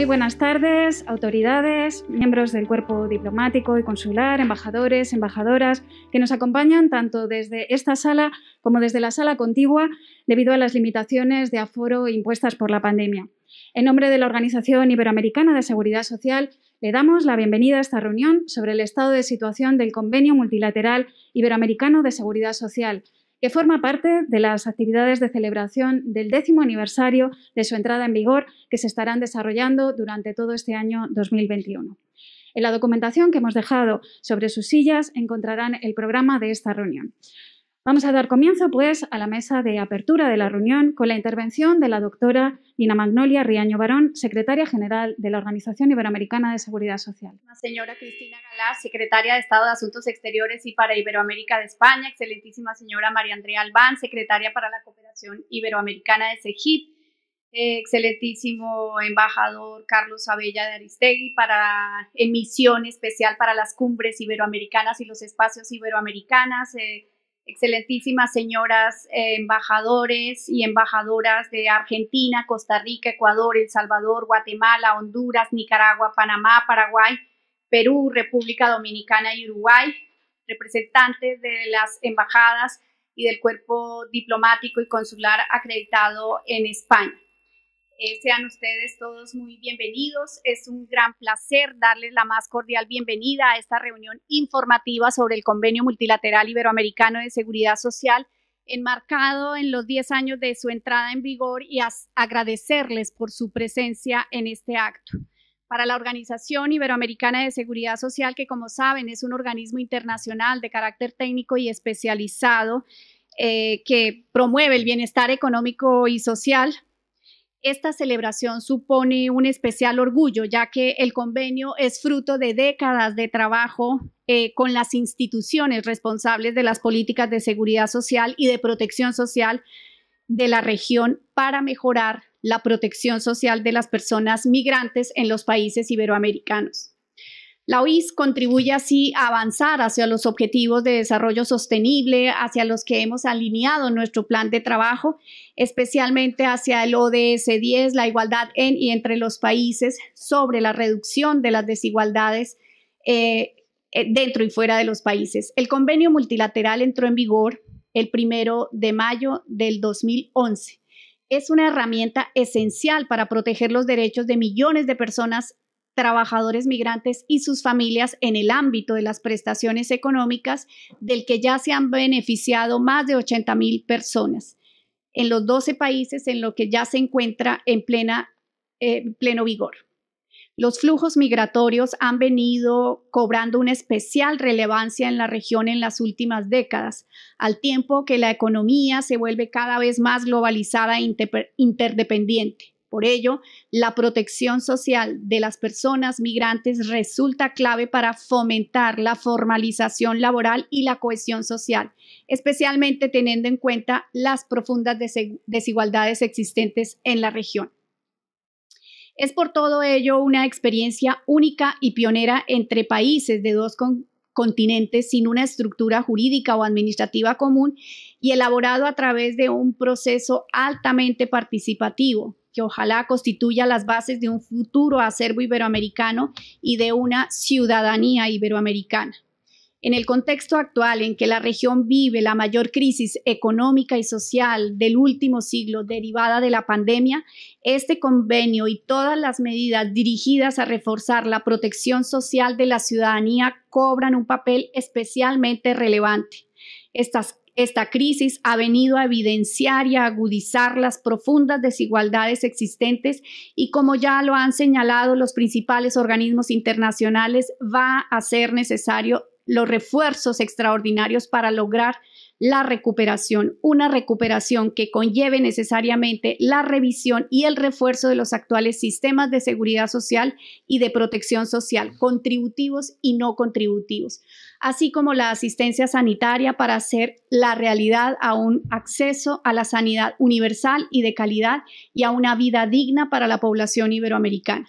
Muy buenas tardes, autoridades, miembros del cuerpo diplomático y consular, embajadores, embajadoras, que nos acompañan tanto desde esta sala como desde la sala contigua debido a las limitaciones de aforo impuestas por la pandemia. En nombre de la Organización Iberoamericana de Seguridad Social, le damos la bienvenida a esta reunión sobre el estado de situación del Convenio Multilateral Iberoamericano de Seguridad Social, que forma parte de las actividades de celebración del décimo aniversario de su entrada en vigor que se estarán desarrollando durante todo este año 2021. En la documentación que hemos dejado sobre sus sillas encontrarán el programa de esta reunión. Vamos a dar comienzo, pues, a la mesa de apertura de la reunión con la intervención de la doctora Nina Magnolia Riaño Barón, secretaria general de la Organización Iberoamericana de Seguridad Social. señora Cristina Galá, secretaria de Estado de Asuntos Exteriores y para Iberoamérica de España. Excelentísima señora María Andrea Albán, secretaria para la Cooperación Iberoamericana de CEGIP. Eh, excelentísimo embajador Carlos Abella de Aristegui para emisión especial para las cumbres iberoamericanas y los espacios iberoamericanos. Eh, excelentísimas señoras eh, embajadores y embajadoras de Argentina, Costa Rica, Ecuador, El Salvador, Guatemala, Honduras, Nicaragua, Panamá, Paraguay, Perú, República Dominicana y Uruguay, representantes de las embajadas y del cuerpo diplomático y consular acreditado en España. Eh, sean ustedes todos muy bienvenidos. Es un gran placer darles la más cordial bienvenida a esta reunión informativa sobre el Convenio Multilateral Iberoamericano de Seguridad Social, enmarcado en los 10 años de su entrada en vigor y agradecerles por su presencia en este acto. Para la Organización Iberoamericana de Seguridad Social, que como saben es un organismo internacional de carácter técnico y especializado, eh, que promueve el bienestar económico y social esta celebración supone un especial orgullo, ya que el convenio es fruto de décadas de trabajo eh, con las instituciones responsables de las políticas de seguridad social y de protección social de la región para mejorar la protección social de las personas migrantes en los países iberoamericanos. La OIS contribuye así a avanzar hacia los objetivos de desarrollo sostenible, hacia los que hemos alineado nuestro plan de trabajo, especialmente hacia el ODS 10, la igualdad en y entre los países, sobre la reducción de las desigualdades eh, eh, dentro y fuera de los países. El convenio multilateral entró en vigor el primero de mayo del 2011. Es una herramienta esencial para proteger los derechos de millones de personas trabajadores migrantes y sus familias en el ámbito de las prestaciones económicas, del que ya se han beneficiado más de 80 mil personas en los 12 países en los que ya se encuentra en plena, eh, pleno vigor. Los flujos migratorios han venido cobrando una especial relevancia en la región en las últimas décadas, al tiempo que la economía se vuelve cada vez más globalizada e interdependiente. Por ello, la protección social de las personas migrantes resulta clave para fomentar la formalización laboral y la cohesión social, especialmente teniendo en cuenta las profundas desigualdades existentes en la región. Es por todo ello una experiencia única y pionera entre países de dos continentes sin una estructura jurídica o administrativa común y elaborado a través de un proceso altamente participativo, que ojalá constituya las bases de un futuro acervo iberoamericano y de una ciudadanía iberoamericana. En el contexto actual en que la región vive la mayor crisis económica y social del último siglo derivada de la pandemia, este convenio y todas las medidas dirigidas a reforzar la protección social de la ciudadanía cobran un papel especialmente relevante. Estas esta crisis ha venido a evidenciar y a agudizar las profundas desigualdades existentes y como ya lo han señalado los principales organismos internacionales, va a ser necesario los refuerzos extraordinarios para lograr la recuperación, una recuperación que conlleve necesariamente la revisión y el refuerzo de los actuales sistemas de seguridad social y de protección social, contributivos y no contributivos así como la asistencia sanitaria para hacer la realidad a un acceso a la sanidad universal y de calidad y a una vida digna para la población iberoamericana,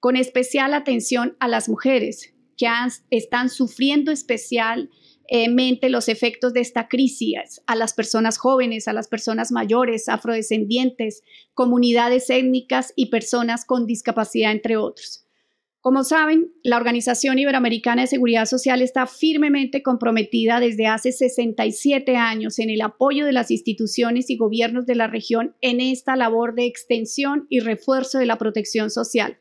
con especial atención a las mujeres que están sufriendo especialmente los efectos de esta crisis a las personas jóvenes, a las personas mayores, afrodescendientes, comunidades étnicas y personas con discapacidad, entre otros. Como saben, la Organización Iberoamericana de Seguridad Social está firmemente comprometida desde hace 67 años en el apoyo de las instituciones y gobiernos de la región en esta labor de extensión y refuerzo de la protección social.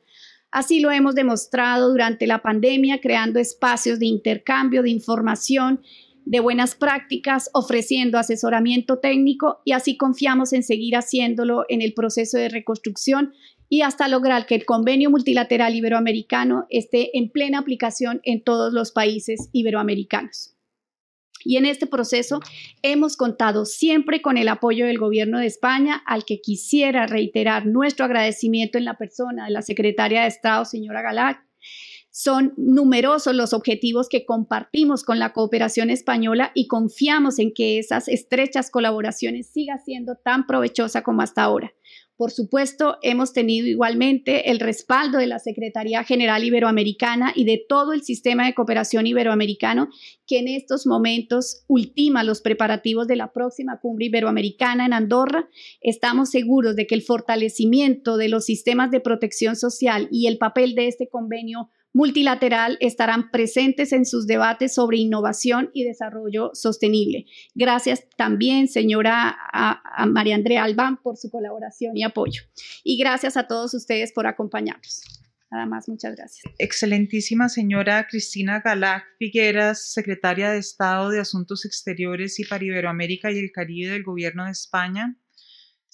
Así lo hemos demostrado durante la pandemia, creando espacios de intercambio de información, de buenas prácticas, ofreciendo asesoramiento técnico y así confiamos en seguir haciéndolo en el proceso de reconstrucción y hasta lograr que el convenio multilateral iberoamericano esté en plena aplicación en todos los países iberoamericanos. Y en este proceso hemos contado siempre con el apoyo del Gobierno de España, al que quisiera reiterar nuestro agradecimiento en la persona de la Secretaria de Estado, señora Galac, son numerosos los objetivos que compartimos con la cooperación española y confiamos en que esas estrechas colaboraciones sigan siendo tan provechosa como hasta ahora. Por supuesto, hemos tenido igualmente el respaldo de la Secretaría General Iberoamericana y de todo el sistema de cooperación iberoamericano que en estos momentos ultima los preparativos de la próxima cumbre iberoamericana en Andorra. Estamos seguros de que el fortalecimiento de los sistemas de protección social y el papel de este convenio multilateral estarán presentes en sus debates sobre innovación y desarrollo sostenible. Gracias también, señora María Andrea Albán, por su colaboración y apoyo. Y gracias a todos ustedes por acompañarnos. Nada más, muchas gracias. Excelentísima señora Cristina Galac Figueras, secretaria de Estado de Asuntos Exteriores y para Iberoamérica y el Caribe del Gobierno de España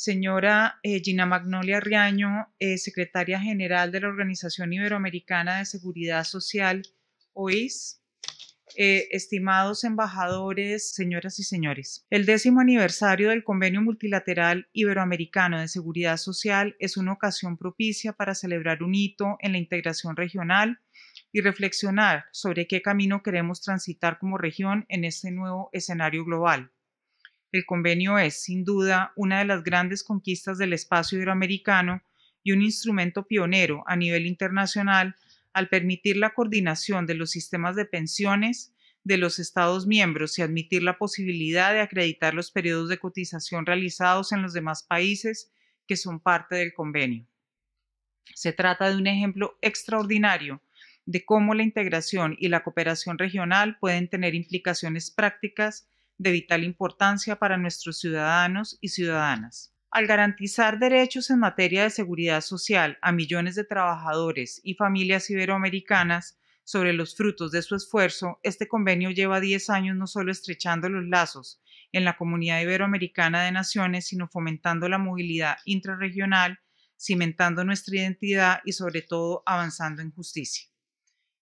señora eh, Gina Magnolia Riaño, eh, secretaria general de la Organización Iberoamericana de Seguridad Social, OIS. Eh, estimados embajadores, señoras y señores, el décimo aniversario del Convenio Multilateral Iberoamericano de Seguridad Social es una ocasión propicia para celebrar un hito en la integración regional y reflexionar sobre qué camino queremos transitar como región en este nuevo escenario global. El convenio es, sin duda, una de las grandes conquistas del espacio iberoamericano y un instrumento pionero a nivel internacional al permitir la coordinación de los sistemas de pensiones de los Estados miembros y admitir la posibilidad de acreditar los periodos de cotización realizados en los demás países que son parte del convenio. Se trata de un ejemplo extraordinario de cómo la integración y la cooperación regional pueden tener implicaciones prácticas de vital importancia para nuestros ciudadanos y ciudadanas. Al garantizar derechos en materia de seguridad social a millones de trabajadores y familias iberoamericanas sobre los frutos de su esfuerzo, este convenio lleva 10 años no solo estrechando los lazos en la comunidad iberoamericana de naciones, sino fomentando la movilidad intrarregional, cimentando nuestra identidad y sobre todo avanzando en justicia.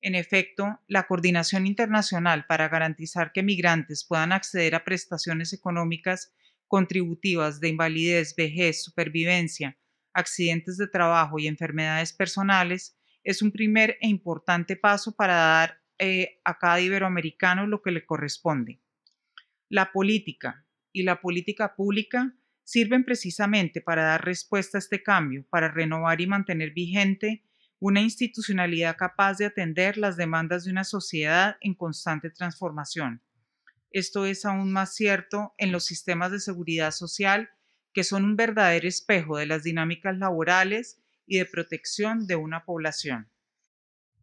En efecto, la coordinación internacional para garantizar que migrantes puedan acceder a prestaciones económicas contributivas de invalidez, vejez, supervivencia, accidentes de trabajo y enfermedades personales es un primer e importante paso para dar eh, a cada iberoamericano lo que le corresponde. La política y la política pública sirven precisamente para dar respuesta a este cambio, para renovar y mantener vigente una institucionalidad capaz de atender las demandas de una sociedad en constante transformación. Esto es aún más cierto en los sistemas de seguridad social, que son un verdadero espejo de las dinámicas laborales y de protección de una población.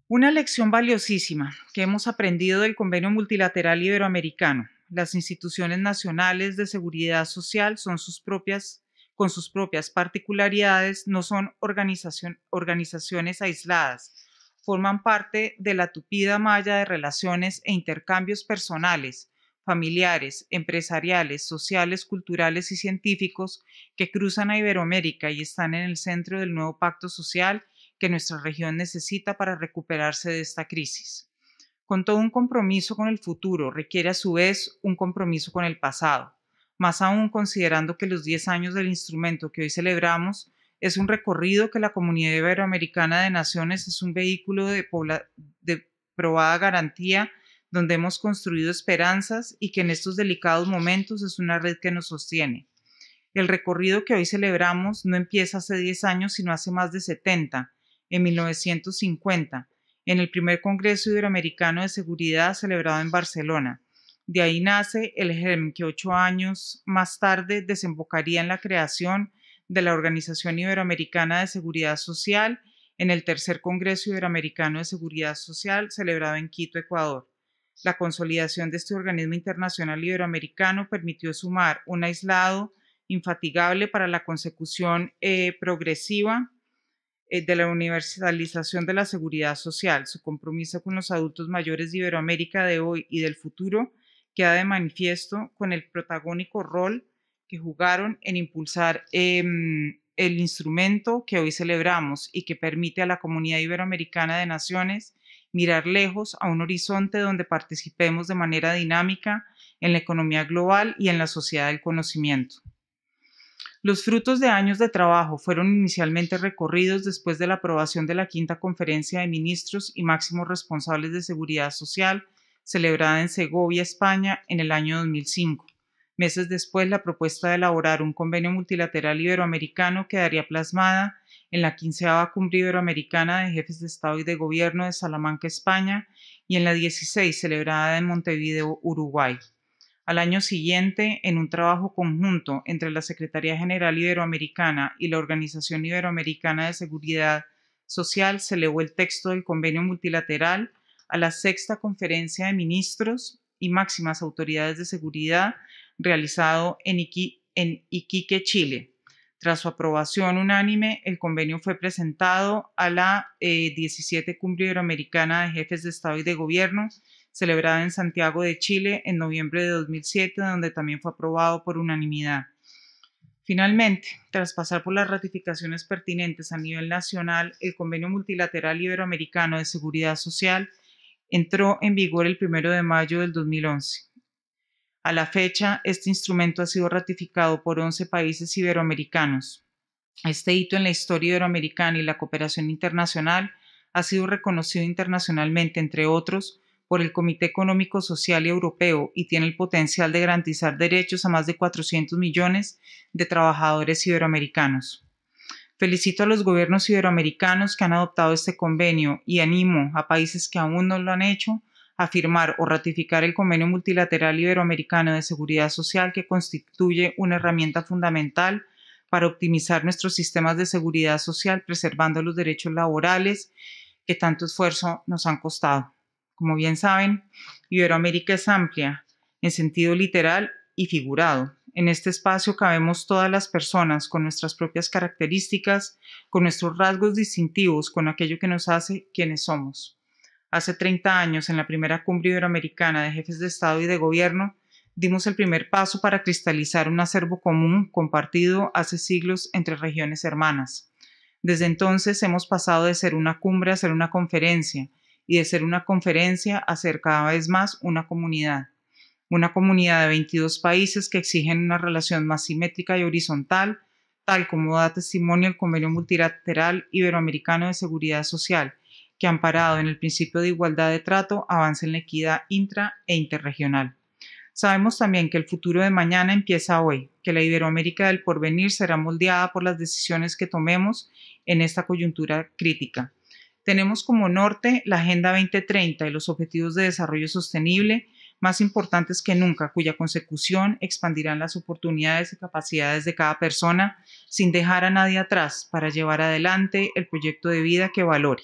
Una lección valiosísima que hemos aprendido del Convenio Multilateral Iberoamericano. Las instituciones nacionales de seguridad social son sus propias con sus propias particularidades, no son organizaciones aisladas, forman parte de la tupida malla de relaciones e intercambios personales, familiares, empresariales, sociales, culturales y científicos que cruzan a Iberoamérica y están en el centro del nuevo pacto social que nuestra región necesita para recuperarse de esta crisis. Con todo un compromiso con el futuro requiere a su vez un compromiso con el pasado más aún considerando que los diez años del instrumento que hoy celebramos es un recorrido que la Comunidad Iberoamericana de Naciones es un vehículo de, probada garantía donde hemos construido esperanzas y que en estos delicados momentos es una red que nos sostiene. El recorrido que hoy celebramos no empieza hace diez años, sino hace más de 70, en 1950, en el primer Congreso Iberoamericano de Seguridad celebrado en Barcelona. De ahí nace el gem que ocho años más tarde desembocaría en la creación de la Organización Iberoamericana de Seguridad Social en el tercer Congreso Iberoamericano de Seguridad Social celebrado en Quito, Ecuador. La consolidación de este organismo internacional iberoamericano permitió sumar un aislado infatigable para la consecución eh, progresiva eh, de la universalización de la seguridad social. Su compromiso con los adultos mayores de Iberoamérica de hoy y del futuro queda de manifiesto con el protagónico rol que jugaron en impulsar em, el instrumento que hoy celebramos y que permite a la comunidad iberoamericana de naciones mirar lejos a un horizonte donde participemos de manera dinámica en la economía global y en la sociedad del conocimiento. Los frutos de años de trabajo fueron inicialmente recorridos después de la aprobación de la quinta conferencia de ministros y máximos responsables de seguridad social celebrada en Segovia, España, en el año 2005. Meses después, la propuesta de elaborar un convenio multilateral iberoamericano quedaría plasmada en la quinceava cumbre iberoamericana de jefes de Estado y de Gobierno de Salamanca, España, y en la 16 celebrada en Montevideo, Uruguay. Al año siguiente, en un trabajo conjunto entre la Secretaría General Iberoamericana y la Organización Iberoamericana de Seguridad Social, se elevó el texto del convenio multilateral a la sexta conferencia de ministros y máximas autoridades de seguridad realizado en, Iquique, Chile. Tras su aprobación unánime, el convenio fue presentado a la 17 eh, Cumbre Iberoamericana de Jefes de Estado y de Gobierno, celebrada en Santiago de Chile en noviembre de 2007, donde también fue aprobado por unanimidad. Finalmente, tras pasar por las ratificaciones pertinentes a nivel nacional, el Convenio Multilateral Iberoamericano de Seguridad Social entró en vigor el primero de mayo del 2011. A la fecha, este instrumento ha sido ratificado por 11 países iberoamericanos. Este hito en la historia iberoamericana y la cooperación internacional ha sido reconocido internacionalmente, entre otros, por el Comité Económico Social y Europeo y tiene el potencial de garantizar derechos a más de 400 millones de trabajadores iberoamericanos. Felicito a los gobiernos iberoamericanos que han adoptado este convenio y animo a países que aún no lo han hecho a firmar o ratificar el Convenio Multilateral Iberoamericano de Seguridad Social que constituye una herramienta fundamental para optimizar nuestros sistemas de seguridad social, preservando los derechos laborales que tanto esfuerzo nos han costado. Como bien saben, Iberoamérica es amplia en sentido literal y figurado. En este espacio cabemos todas las personas con nuestras propias características, con nuestros rasgos distintivos, con aquello que nos hace quienes somos. Hace 30 años, en la primera cumbre iberoamericana de jefes de Estado y de Gobierno, dimos el primer paso para cristalizar un acervo común compartido hace siglos entre regiones hermanas. Desde entonces hemos pasado de ser una cumbre a ser una conferencia y de ser una conferencia a ser cada vez más una comunidad una comunidad de 22 países que exigen una relación más simétrica y horizontal, tal como da testimonio el Convenio Multilateral Iberoamericano de Seguridad Social, que amparado en el principio de igualdad de trato avanza en la equidad intra e interregional. Sabemos también que el futuro de mañana empieza hoy, que la Iberoamérica del porvenir será moldeada por las decisiones que tomemos en esta coyuntura crítica. Tenemos como norte la Agenda 2030 y los Objetivos de Desarrollo Sostenible, más importantes que nunca, cuya consecución expandirán las oportunidades y capacidades de cada persona sin dejar a nadie atrás para llevar adelante el proyecto de vida que valore.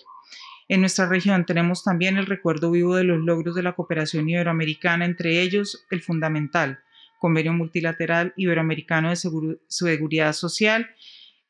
En nuestra región tenemos también el recuerdo vivo de los logros de la cooperación iberoamericana, entre ellos el fundamental Convenio Multilateral Iberoamericano de Seguridad Social,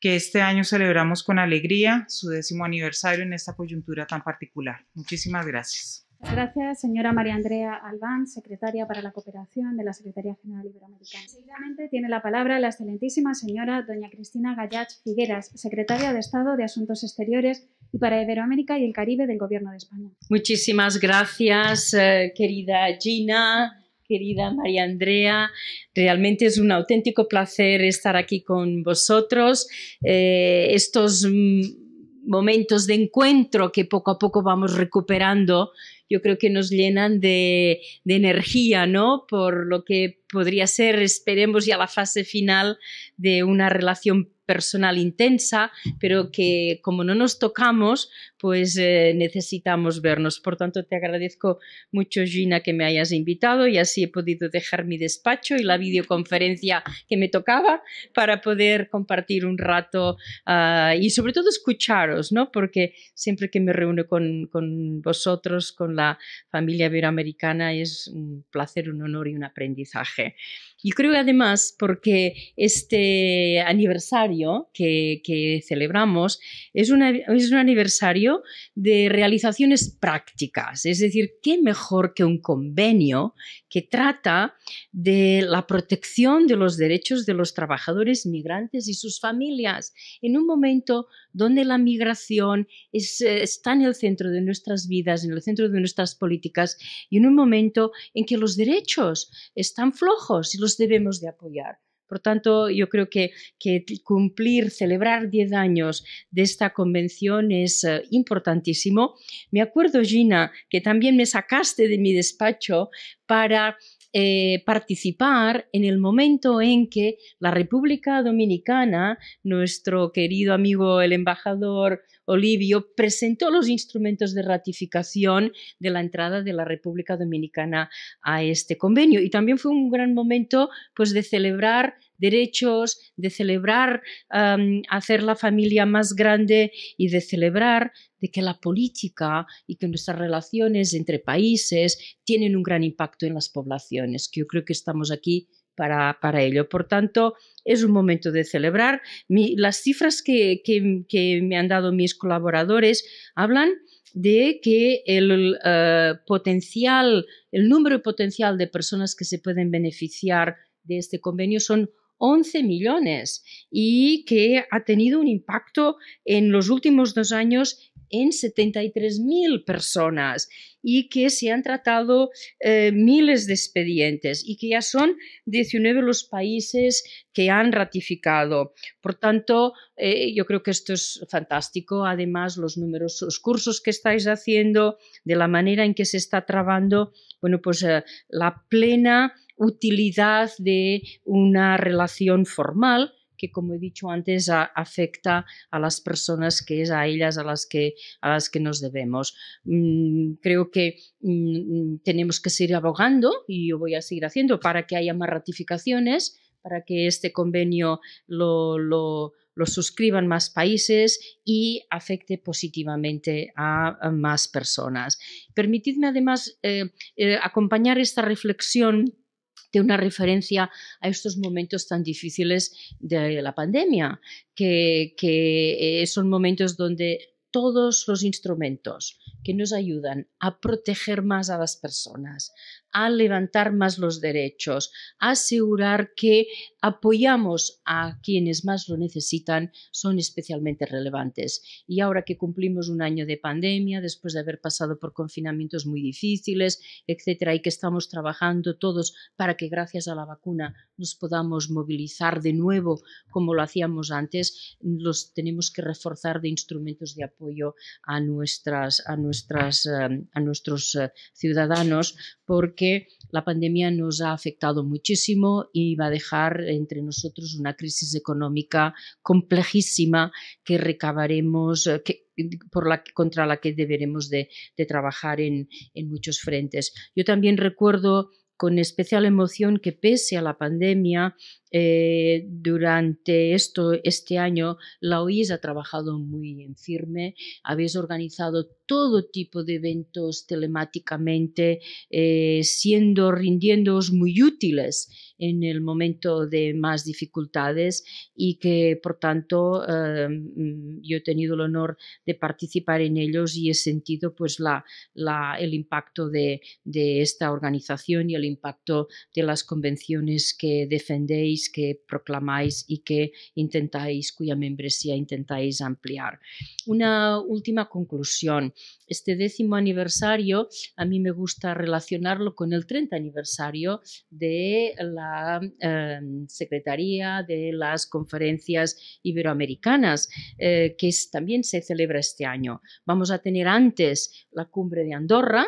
que este año celebramos con alegría su décimo aniversario en esta coyuntura tan particular. Muchísimas gracias. Gracias, señora María Andrea Albán, secretaria para la cooperación de la Secretaría General Iberoamericana. Seguidamente tiene la palabra la excelentísima señora doña Cristina Gallach Figueras, secretaria de Estado de Asuntos Exteriores y para Iberoamérica y el Caribe del Gobierno de España. Muchísimas gracias, eh, querida Gina querida María Andrea. Realmente es un auténtico placer estar aquí con vosotros. Eh, estos mm, momentos de encuentro que poco a poco vamos recuperando yo creo que nos llenan de, energía, ¿no? Por lo que podría ser, esperemos ya la fase final de una relación personal intensa, pero que como no nos tocamos, pues eh, necesitamos vernos. Por tanto, te agradezco mucho, Gina, que me hayas invitado y así he podido dejar mi despacho y la videoconferencia que me tocaba para poder compartir un rato ah, y sobre todo escucharos, ¿no? Porque siempre que me reúno con, vosotros, con la familia iberoamericana, es un placer, un honor y un aprendizaje. Y creo además porque este aniversario que, celebramos es, es un aniversario de realizaciones prácticas. Es decir, qué mejor que un convenio que trata de la protección de los derechos de los trabajadores migrantes y sus familias en un momento donde la migración eh, está en el centro de nuestras vidas, en el centro de nuestras políticas y en un momento en que los derechos están flojos y los debemos de apoyar. Por tanto, yo creo que, cumplir, celebrar 10 años de esta convención es eh, importantísimo. Me acuerdo, Gina, que también me sacaste de mi despacho para eh, participar en el momento en que la República Dominicana, nuestro querido amigo el embajador Olivio, presentó los instrumentos de ratificación de la entrada de la República Dominicana a este convenio. Y también fue un gran momento pues, de celebrar derechos, de celebrar, hacer la familia más grande y de celebrar de que la política y que nuestras relaciones entre países tienen un gran impacto en las poblaciones, que yo creo que estamos aquí para, ello. Por tanto, es un momento de celebrar. las cifras que, me han dado mis colaboradores hablan de que el eh, potencial, el número potencial de personas que se pueden beneficiar de este convenio son 11 millones y que ha tenido un impacto en los últimos dos años en 73.000 personas y que se han tratado eh, miles de expedientes y que ya son 19 los países que han ratificado. Por tanto, eh, yo creo que esto es fantástico. Además, los numerosos cursos que estáis haciendo, de la manera en que se está trabando, bueno, pues eh, la plena utilidad de una relación formal que como he dicho antes afecta a las personas que es a ellas a las que a las que nos debemos mm, creo que mm, tenemos que seguir abogando y yo voy a seguir haciendo para que haya más ratificaciones para que este convenio lo, lo, lo suscriban más países y afecte positivamente a, más personas. Permitidme además eh, eh, acompañar esta reflexión de una referencia a estos momentos tan difíciles de la pandemia, que, que eh, son momentos donde todos los instrumentos que nos ayudan a proteger más a las personas, a levantar más los derechos, a asegurar que apoyamos a quienes más lo necesitan son especialmente relevantes. Y ahora que cumplimos un año de pandemia, después de haber pasado por confinamientos muy difíciles, etcétera, y que estamos trabajando todos para que gracias a la vacuna nos podamos movilizar de nuevo como lo hacíamos antes, los tenemos que reforzar de instrumentos de apoyo a nuestras a nuestras eh, a nuestros eh, ciudadanos porque la pandemia nos ha afectado muchísimo y va a dejar entre nosotros una crisis económica complejísima que recabaremos, eh, contra la que deberemos de, trabajar en muchos frentes. Yo también recuerdo con especial emoción que pese a la pandemia, eh, durante este año la OIS ha trabajado muy en firme, habéis organizado todo tipo de eventos telemáticamente, eh, siendo, rindiéndoos muy útiles en el momento de más dificultades y que por tanto eh, mm, yo he tenido el honor de participar en ellos y he sentido pues la, la, el impacto de, de, esta organización y el impacto de las convenciones que defendéis, que proclamáis y que intentáis, cuya membresía intentáis ampliar. Una última conclusión. Este décimo aniversario a mí me gusta relacionarlo con el 30 aniversario de la Em, Secretaría de las Conferencias Iberoamericanas, eh, que también se celebra este año. Vamos a tener antes la cumbre de Andorra,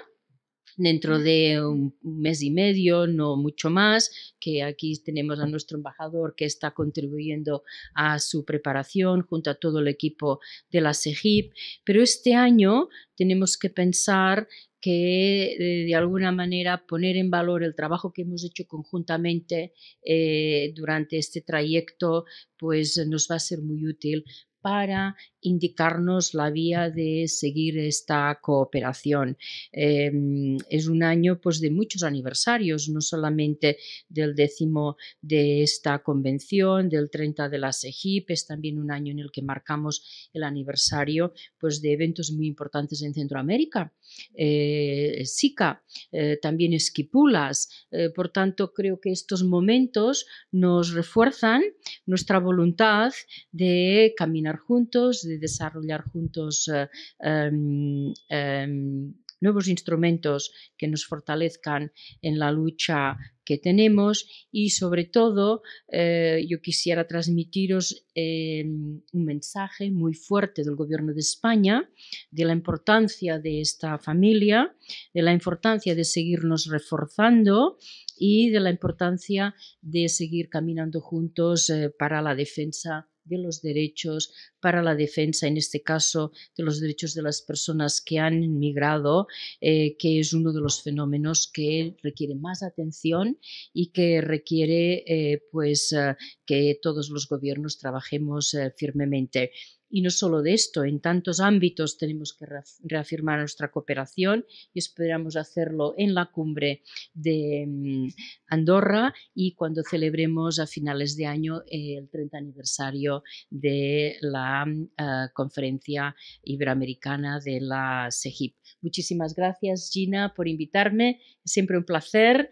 dentro de un mes y medio, no mucho más, que aquí tenemos a nuestro embajador que está contribuyendo a su preparación junto a todo el equipo de la SEGIP. Pero este año tenemos que pensar que eh, de alguna manera poner en valor el trabajo que hemos hecho conjuntamente eh, durante este trayecto, pues nos va a ser muy útil para indicarnos la vía de seguir esta cooperación. Em, es un año pues, de muchos aniversarios, no solamente del décimo de esta convención, del 30 de las EGIP es también un año en el que marcamos el aniversario pues, de eventos muy importantes en Centroamérica. Eh, SICA, eh, también Esquipulas. Eh, por tanto, creo que estos momentos nos refuerzan nuestra voluntad de caminar juntos, de desarrollar juntos eh, em, em, nuevos instrumentos que nos fortalezcan en la lucha que tenemos y sobre todo eh, yo quisiera transmitiros em, un mensaje muy fuerte del Gobierno de España de la importancia de esta familia, de la importancia de seguirnos reforzando y de la importancia de seguir caminando juntos eh, para la defensa de los derechos, para la defensa, en este caso, de los derechos de las personas que han migrado, eh, que es uno de los fenómenos que requiere más atención y que requiere eh, pues, eh, que todos los gobiernos trabajemos firmemente. Y no solo de esto, en tantos ámbitos tenemos que reafirmar nuestra cooperación y esperamos hacerlo en la cumbre de mm, Andorra y cuando celebremos a finales de año eh, el 30 aniversario de la mm, eh, conferencia iberoamericana de la CEGIP. Muchísimas gracias, Gina, por invitarme. Siempre un placer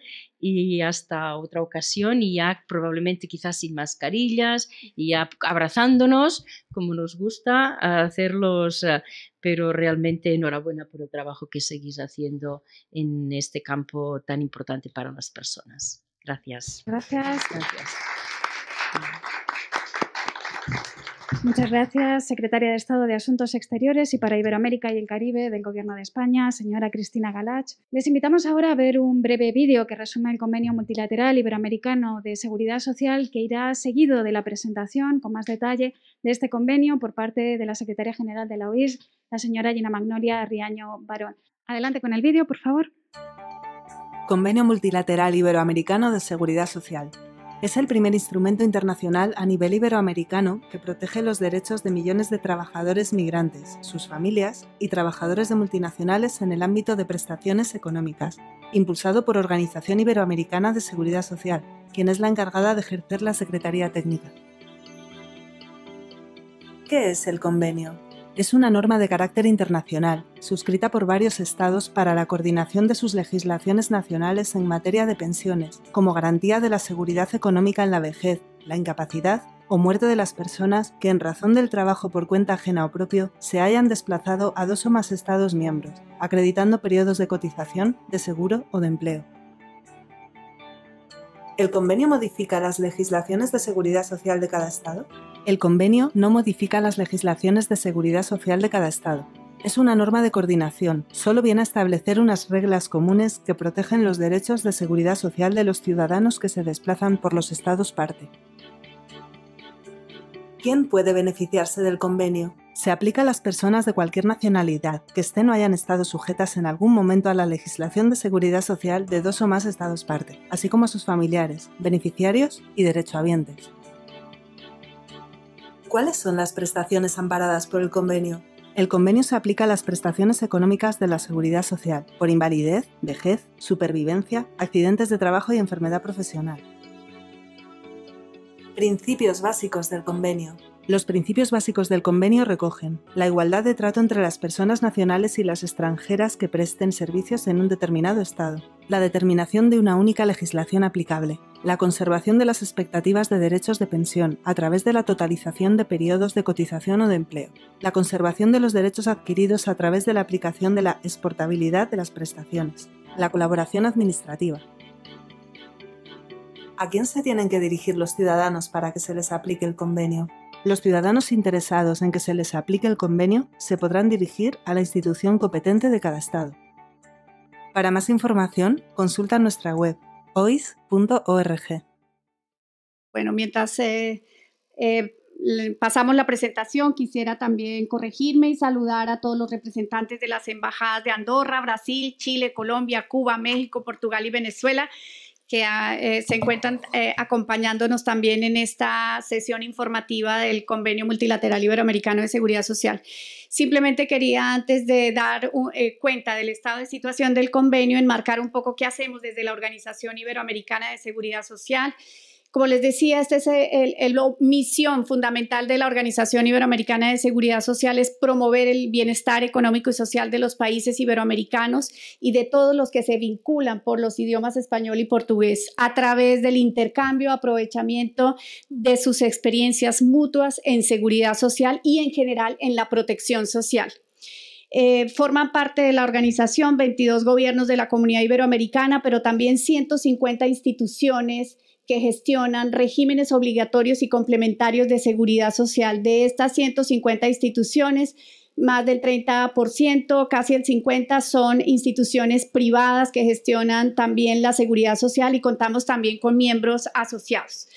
y hasta otra ocasión y ya probablemente quizás sin mascarillas y abrazándonos como nos gusta hacerlos, eh, pero realmente enhorabuena por el trabajo que seguís haciendo en este campo tan importante para las personas. Gracias. Gracias. Gracias. Muchas gracias, secretaria de Estado de Asuntos Exteriores y para Iberoamérica y el Caribe del Gobierno de España, señora Cristina Galach. Les invitamos ahora a ver un breve vídeo que resume el convenio multilateral iberoamericano de seguridad social que irá seguido de la presentación con más detalle de este convenio por parte de la secretaria general de la OIS, la señora Gina Magnolia Riaño Barón. Adelante con el vídeo, por favor. Convenio multilateral iberoamericano de seguridad social. Es el primer instrumento internacional a nivel iberoamericano que protege los derechos de millones de trabajadores migrantes, sus familias y trabajadores de multinacionales en el ámbito de prestaciones económicas, impulsado por Organización Iberoamericana de Seguridad Social, quien es la encargada de ejercer la Secretaría Técnica. ¿Qué es el convenio? es una norma de carácter internacional, suscrita por varios estados para la coordinación de sus legislaciones nacionales en materia de pensiones, como garantía de la seguridad económica en la vejez, la incapacidad o muerte de las personas que en razón del trabajo por cuenta ajena o propio se hayan desplazado a dos o más estados miembros, acreditando periodos de cotización, de seguro o de empleo. ¿El convenio modifica las legislaciones de seguridad social de cada estado? El convenio no modifica las legislaciones de seguridad social de cada Estado. Es una norma de coordinación, solo viene a establecer unas reglas comunes que protegen los derechos de seguridad social de los ciudadanos que se desplazan por los Estados parte. ¿Quién puede beneficiarse del convenio? Se aplica a las personas de cualquier nacionalidad que estén o hayan estado sujetas en algún momento a la legislación de seguridad social de dos o más estados parte, así como a sus familiares, beneficiarios y derechohabientes. ¿Cuáles son las prestaciones amparadas por el convenio? El convenio se aplica a las prestaciones económicas de la seguridad social por invalidez, vejez, supervivencia, accidentes de trabajo y enfermedad profesional. Principios básicos del convenio. Los principios básicos del convenio recogen la igualdad de trato entre las personas nacionales y las extranjeras que presten servicios en un determinado Estado, la determinación de una única legislación aplicable, la conservación de las expectativas de derechos de pensión a través de la totalización de periodos de cotización o de empleo, la conservación de los derechos adquiridos a través de la aplicación de la exportabilidad de las prestaciones, la colaboración administrativa. ¿A quién se tienen que dirigir los ciudadanos para que se les aplique el convenio? Los ciudadanos interesados en que se les aplique el convenio se podrán dirigir a la institución competente de cada Estado. Para más información, consulta nuestra web bueno, mientras eh, eh, pasamos la presentación, quisiera también corregirme y saludar a todos los representantes de las embajadas de Andorra, Brasil, Chile, Colombia, Cuba, México, Portugal y Venezuela que ah, eh, se encuentran eh, acompañándonos también en esta sesión informativa del Convenio Multilateral Iberoamericano de Seguridad Social. Simplemente quería, antes de dar eh, cuenta del estado de situación del convenio, enmarcar un poco qué hacemos desde la Organización Iberoamericana de Seguridad Social. Como les decía, esta es la misión fundamental de la Organización Iberoamericana de Seguridad Social, es promover el bienestar económico y social de los países iberoamericanos y de todos los que se vinculan por los idiomas español y portugués a través del intercambio, aprovechamiento de sus experiencias mutuas en seguridad social y en general en la protección social. Eh, forman parte de la organización 22 gobiernos de la comunidad iberoamericana, pero también 150 instituciones que gestionan regímenes obligatorios y complementarios de seguridad social de estas 150 instituciones. Más del 30%, casi el 50% son instituciones privadas que gestionan también la seguridad social y contamos también con miembros asociados.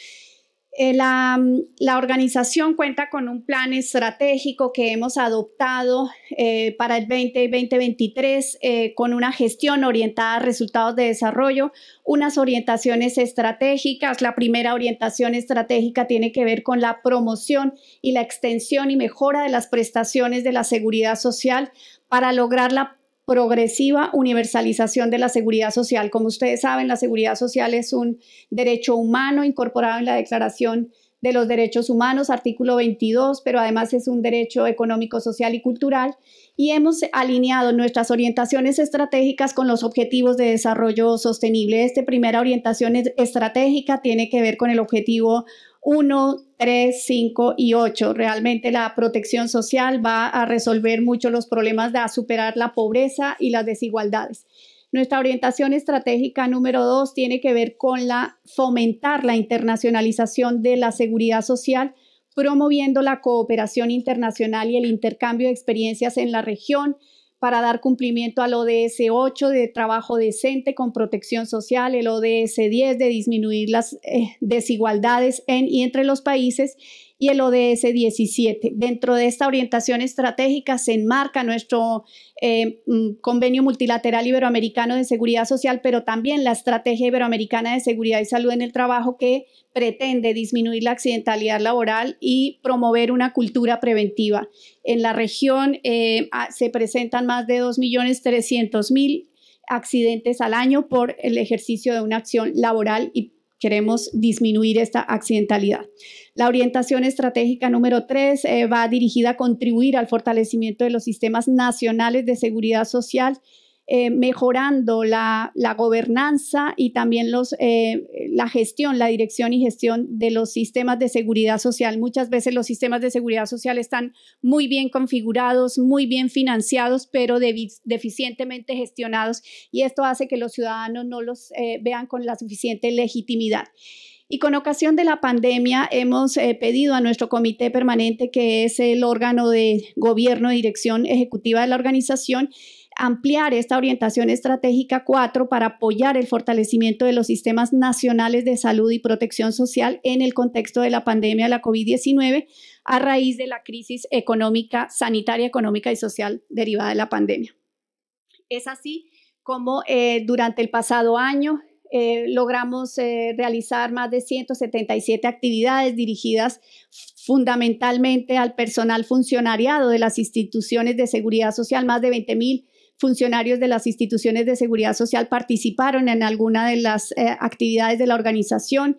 Eh, mm, la, organización cuenta con un plan estratégico que hemos adoptado eh, para el 2020 2023 eh, con una gestión orientada a resultados de desarrollo, unas orientaciones estratégicas. La primera orientación estratégica tiene que ver con la promoción y la extensión y mejora de las prestaciones de la seguridad social para lograr la progresiva universalización de la seguridad social. Como ustedes saben, la seguridad social es un derecho humano incorporado en la Declaración de los Derechos Humanos, artículo 22, pero además es un derecho económico, social y cultural. Y hemos alineado nuestras orientaciones estratégicas con los objetivos de desarrollo sostenible. Esta primera orientación estratégica tiene que ver con el objetivo 1, 3, 5 y 8. Realmente la protección social va a resolver mucho los problemas de superar la pobreza y las desigualdades. Nuestra orientación estratégica número 2 tiene que ver con la fomentar la internacionalización de la seguridad social, promoviendo la cooperación internacional y el intercambio de experiencias en la región, para dar cumplimiento al ODS 8 de trabajo decente con protección social, el ODS 10 de disminuir las eh, desigualdades en y entre los países y el ODS 17. Dentro de esta orientación estratégica se enmarca nuestro eh, mm, convenio multilateral iberoamericano de seguridad social, pero también la estrategia iberoamericana de seguridad y salud en el trabajo que pretende disminuir la accidentalidad laboral y promover una cultura preventiva. En la región eh, se presentan más de 2.300.000 accidentes al año por el ejercicio de una acción laboral y queremos disminuir esta accidentalidad. La orientación estratégica número tres eh, va dirigida a contribuir al fortalecimiento de los sistemas nacionales de seguridad social. Eh, mejorando la, gobernanza y también eh, la gestión, la dirección y gestión de los sistemas de seguridad social. Muchas veces los sistemas de seguridad social están muy bien configurados, muy bien financiados, pero deficientemente gestionados y esto hace que los ciudadanos no los vean con la suficiente legitimidad. Y con ocasión de la pandemia hemos eh, pedido a nuestro comité permanente, que es el órgano de gobierno y dirección ejecutiva de la organización, ampliar esta orientación estratégica 4 para apoyar el fortalecimiento de los sistemas nacionales de salud y protección social en el contexto de la pandemia de la COVID-19 a raíz de la crisis económica, sanitaria, económica y social derivada de la pandemia. Es así como eh, durante el pasado año eh, logramos eh, realizar más de 177 actividades dirigidas fundamentalmente al personal funcionariado de las instituciones de seguridad social, más de 20 mil funcionarios de las instituciones de seguridad social participaron en alguna de las eh, actividades de la organización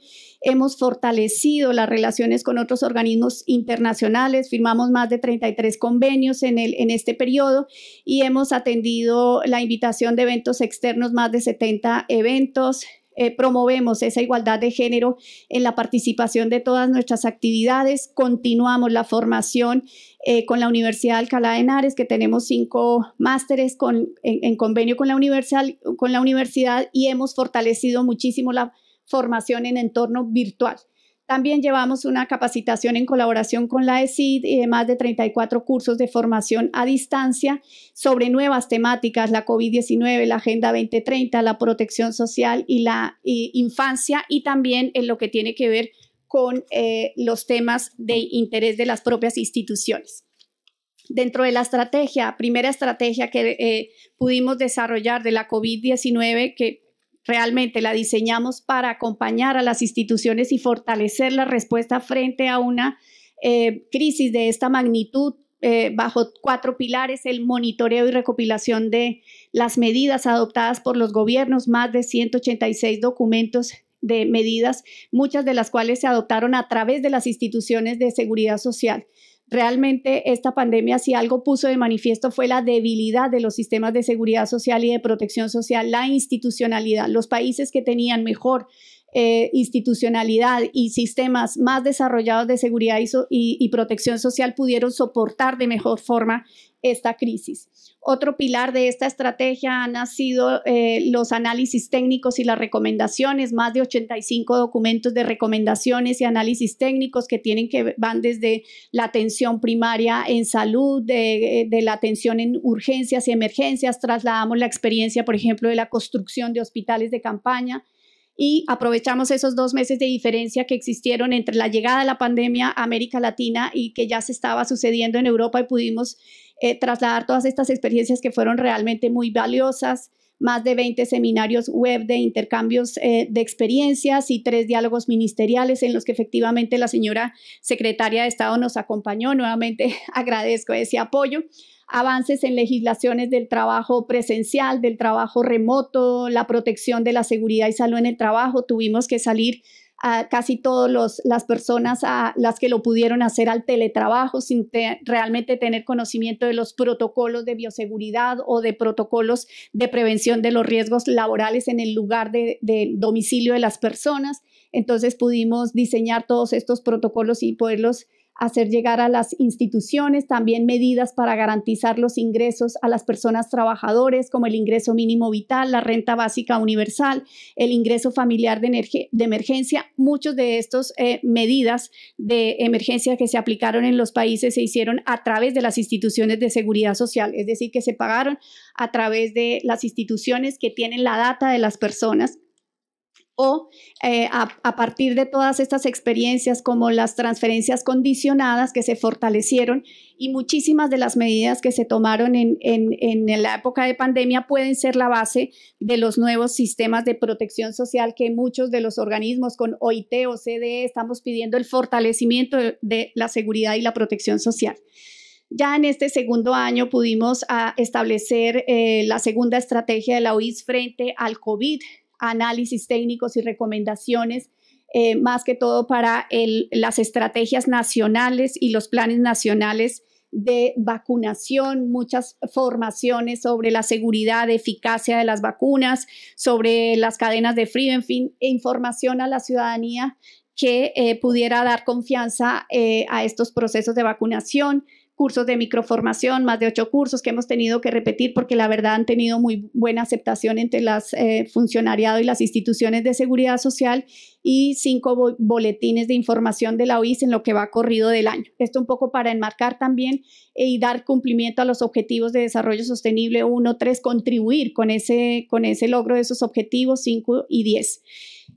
Hemos fortalecido las relaciones con otros organismos internacionales, firmamos más de 33 convenios en, el, en este periodo y hemos atendido la invitación de eventos externos, más de 70 eventos, eh, promovemos esa igualdad de género en la participación de todas nuestras actividades. Continuamos la formación eh, con la Universidad de Alcalá de Henares, que tenemos cinco másteres con, en, convenio con la, con la universidad y hemos fortalecido muchísimo la formación en entorno virtual. También llevamos una capacitación en colaboración con la ESID y de más de 34 cursos de formación a distancia sobre nuevas temáticas, la COVID-19, la Agenda 2030, la protección social y la infancia y también en lo que tiene que ver con eh, los temas de interés de las propias instituciones. Dentro de la estrategia, primera estrategia que eh, pudimos desarrollar de la COVID-19, que Realmente la diseñamos para acompañar a las instituciones y fortalecer la respuesta frente a una eh, crisis de esta magnitud eh, bajo cuatro pilares, el monitoreo y recopilación de las medidas adoptadas por los gobiernos, más de 186 documentos de medidas, muchas de las cuales se adoptaron a través de las instituciones de seguridad social. Realmente esta pandemia, si algo puso de manifiesto, fue la debilidad de los sistemas de seguridad social y de protección social, la institucionalidad. Los países que tenían mejor eh, institucionalidad y sistemas más desarrollados de seguridad y, protección social pudieron soportar de mejor forma esta crisis. Otro pilar de esta estrategia han sido eh, los análisis técnicos y las recomendaciones, más de 85 documentos de recomendaciones y análisis técnicos que tienen que van desde la atención primaria en salud, de, eh, de la atención en urgencias y emergencias, trasladamos la experiencia, por ejemplo, de la construcción de hospitales de campaña, y aprovechamos esos dos meses de diferencia que existieron entre la llegada de la pandemia a América Latina y que ya se estaba sucediendo en Europa y pudimos eh, trasladar todas estas experiencias que fueron realmente muy valiosas más de 20 seminarios web de intercambios eh, de experiencias y tres diálogos ministeriales en los que efectivamente la señora secretaria de Estado nos acompañó. Nuevamente agradezco ese apoyo. Avances en legislaciones del trabajo presencial, del trabajo remoto, la protección de la seguridad y salud en el trabajo. Tuvimos que salir a casi todas las personas a las que lo pudieron hacer al teletrabajo sin realmente tener conocimiento de los protocolos de bioseguridad o de protocolos de prevención de los riesgos laborales en el lugar del de domicilio de las personas. Entonces pudimos diseñar todos estos protocolos y poderlos hacer llegar a las instituciones también medidas para garantizar los ingresos a las personas trabajadoras, como el ingreso mínimo vital, la renta básica universal, el ingreso familiar de, emergencia. Muchos de estas eh, medidas de emergencia que se aplicaron en los países se hicieron a través de las instituciones de seguridad social, es decir, que se pagaron a través de las instituciones que tienen la data de las personas o eh, a, partir de todas estas experiencias como las transferencias condicionadas que se fortalecieron y muchísimas de las medidas que se tomaron en, en, la época de pandemia pueden ser la base de los nuevos sistemas de protección social que muchos de los organismos con OIT o CDE estamos pidiendo el fortalecimiento de, la seguridad y la protección social. Ya en este segundo año pudimos ah, establecer eh, la segunda estrategia de la OIS frente al COVID análisis técnicos y recomendaciones, eh, más que todo para las estrategias nacionales y los planes nacionales de vacunación, muchas formaciones sobre la seguridad, eficacia de las vacunas, sobre las cadenas de frío, en fin, e información a la ciudadanía que eh, pudiera dar confianza eh, a estos procesos de vacunación cursos de microformación, más de ocho cursos que hemos tenido que repetir porque la verdad han tenido muy buena aceptación entre las eh, funcionariado y las instituciones de seguridad social y cinco boletines de información de la OIS en lo que va corrido del año. Esto un poco para enmarcar también eh, y dar cumplimiento a los objetivos de desarrollo sostenible 1, 3, contribuir con ese, con ese logro de esos objetivos 5 y 10.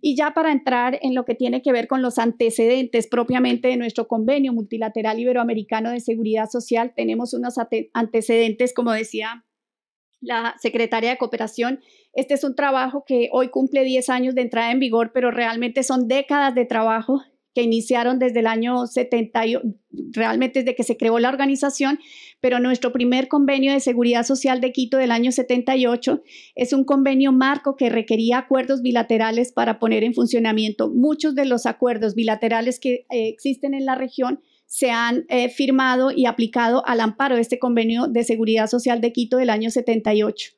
Y ya para entrar en lo que tiene que ver con los antecedentes propiamente de nuestro convenio multilateral iberoamericano de seguridad social, tenemos unos antecedentes, como decía la secretaria de cooperación. Este es un trabajo que hoy cumple 10 años de entrada en vigor, pero realmente son décadas de trabajo iniciaron desde el año 70, realmente desde que se creó la organización, pero nuestro primer convenio de seguridad social de Quito del año 78 es un convenio marco que requería acuerdos bilaterales para poner en funcionamiento. Muchos de los acuerdos bilaterales que eh, existen en la región se han eh, firmado y aplicado al amparo de este convenio de seguridad social de Quito del año 78.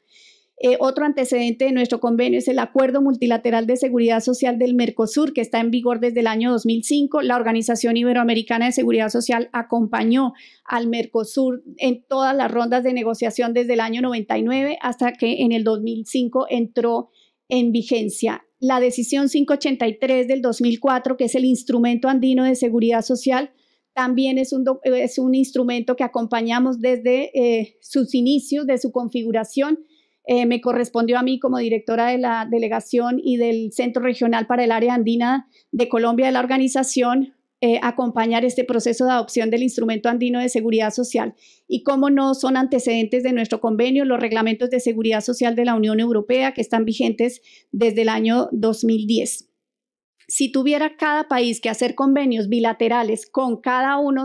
Eh, otro antecedente de nuestro convenio es el Acuerdo Multilateral de Seguridad Social del Mercosur, que está en vigor desde el año 2005. La Organización Iberoamericana de Seguridad Social acompañó al Mercosur en todas las rondas de negociación desde el año 99 hasta que en el 2005 entró en vigencia. La decisión 583 del 2004, que es el instrumento andino de seguridad social, también es un, instrumento que acompañamos desde eh, sus inicios, de su configuración eh, me correspondió a mí como directora de la delegación y del Centro Regional para el Área Andina de Colombia de la organización eh, acompañar este proceso de adopción del instrumento andino de seguridad social. Y cómo no son antecedentes de nuestro convenio, los reglamentos de seguridad social de la Unión Europea que están vigentes desde el año 2010 si tuviera cada país que hacer convenios bilaterales con cada uno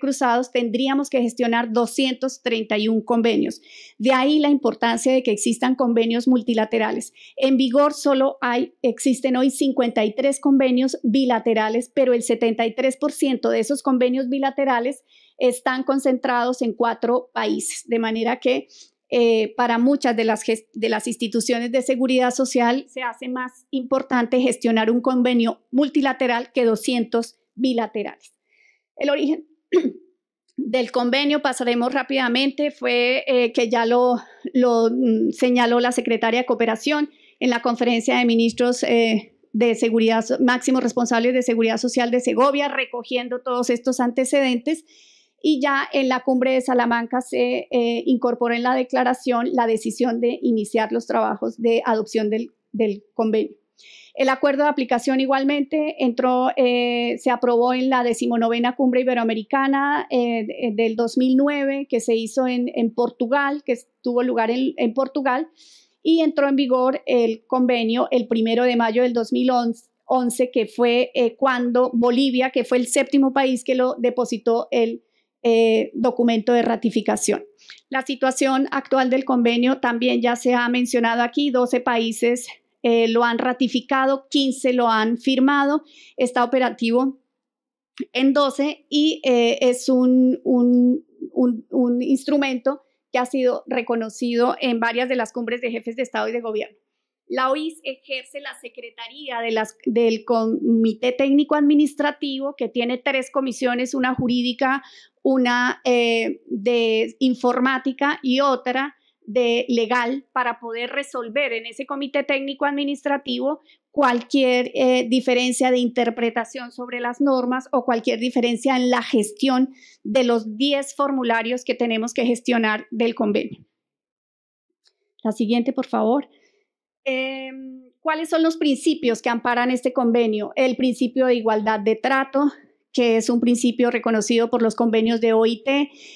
cruzados, tendríamos que gestionar 231 convenios. De ahí la importancia de que existan convenios multilaterales. En vigor solo hay, existen hoy 53 convenios bilaterales, pero el 73% de esos convenios bilaterales están concentrados en cuatro países, de manera que eh, para muchas de las, instituciones de seguridad social se hace más importante gestionar un convenio multilateral que 200 bilaterales. El origen del convenio, pasaremos rápidamente, fue eh, que ya lo, mm, señaló la secretaria de Cooperación en la conferencia de ministros eh, de seguridad, máximos responsables de seguridad social de Segovia, recogiendo todos estos antecedentes y ya en la cumbre de Salamanca se eh, incorporó en la declaración la decisión de iniciar los trabajos de adopción del, convenio. El acuerdo de aplicación igualmente entró, eh, se aprobó en la decimonovena cumbre iberoamericana eh, del 2009 que se hizo en, Portugal, que tuvo lugar en, Portugal, y entró en vigor el convenio el primero de mayo del 2011, que fue cuando Bolivia, que fue el séptimo país que lo depositó el eh, documento de ratificación. La situación actual del convenio también ya se ha mencionado aquí, 12 países eh, lo han ratificado, 15 lo han firmado, está operativo en 12 y eh, es un, un, instrumento que ha sido reconocido en varias de las cumbres de jefes de Estado y de gobierno. La OIS ejerce la secretaría de las, del Comité Técnico Administrativo, que tiene tres comisiones, una jurídica, una eh, de informática y otra de legal para poder resolver en ese comité técnico administrativo cualquier eh, diferencia de interpretación sobre las normas o cualquier diferencia en la gestión de los 10 formularios que tenemos que gestionar del convenio. La siguiente, por favor. Em, ¿Cuáles son los principios que amparan este convenio? El principio de igualdad de trato, que es un principio reconocido por los convenios de OIT,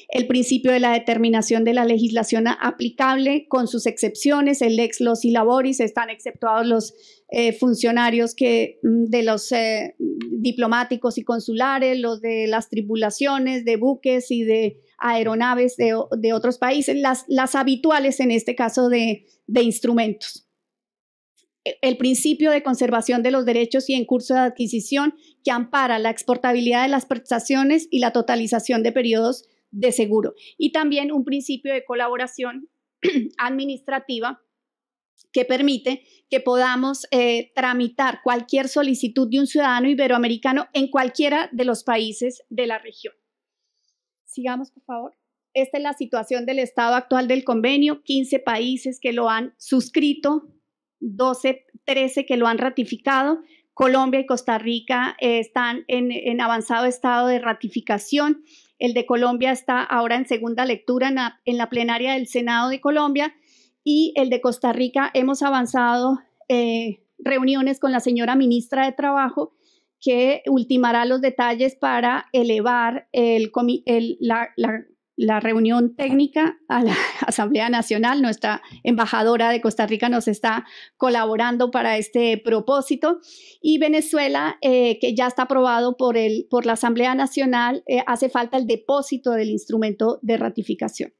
el principio de la determinación de la legislación aplicable con sus excepciones, el ex los y laboris, están exceptuados los eh, funcionarios mm, de los eh, diplomáticos y consulares, los de las tripulaciones, de buques y de aeronaves de, otros países, las, habituales en este caso de instrumentos. E, el principio de conservación de los derechos y en curso de adquisición que ampara la exportabilidad de las prestaciones y la totalización de periodos de seguro. Y también un principio de colaboración administrativa que permite que podamos eh, tramitar cualquier solicitud de un ciudadano iberoamericano en cualquiera de los países de la región. Sigamos, por favor. Esta es la situación del estado actual del convenio, 15 países que lo han suscrito, 12, 13 que lo han ratificado. Colombia y Costa Rica eh, están en, avanzado estado de ratificación. El de Colombia está ahora en segunda lectura en la, plenaria del Senado de Colombia y el de Costa Rica hemos avanzado eh, reuniones con la señora ministra de Trabajo que ultimará los detalles para elevar el, la, la reunión técnica a la Asamblea Nacional. Nuestra embajadora de Costa Rica nos está colaborando para este propósito. Y Venezuela, eh, que ya está aprobado por, el, por la Asamblea Nacional, eh, hace falta el depósito del instrumento de ratificación.